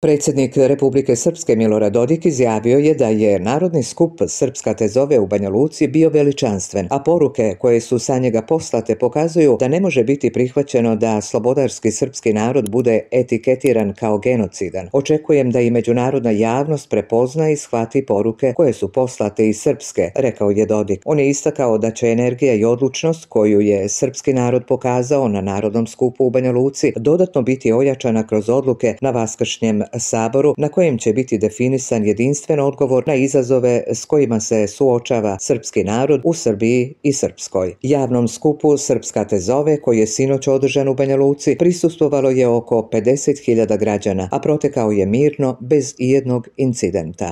Predsjednik Republike Srpske Milorad Dodik izjavio je da je Narodni skup Srpska tezove u Banja Luci bio veličanstven, a poruke koje su sa njega poslate pokazuju da ne može biti prihvaćeno da slobodarski srpski narod bude etiketiran kao genocidan. Očekujem da i međunarodna javnost prepozna i shvati poruke koje su poslate iz Srpske, rekao je Dodik. On je istakao da će energija i odlučnost koju je srpski narod pokazao na Narodnom skupu u Banja Luci dodatno biti ojačana kroz odluke na vaskršnjem Saboru na kojem će biti definisan jedinstven odgovor na izazove s kojima se suočava srpski narod u Srbiji i Srpskoj. Javnom skupu Srpska tezove koji je sinoć održan u Banja Luci prisustovalo je oko 50.000 građana, a protekao je mirno bez jednog incidenta.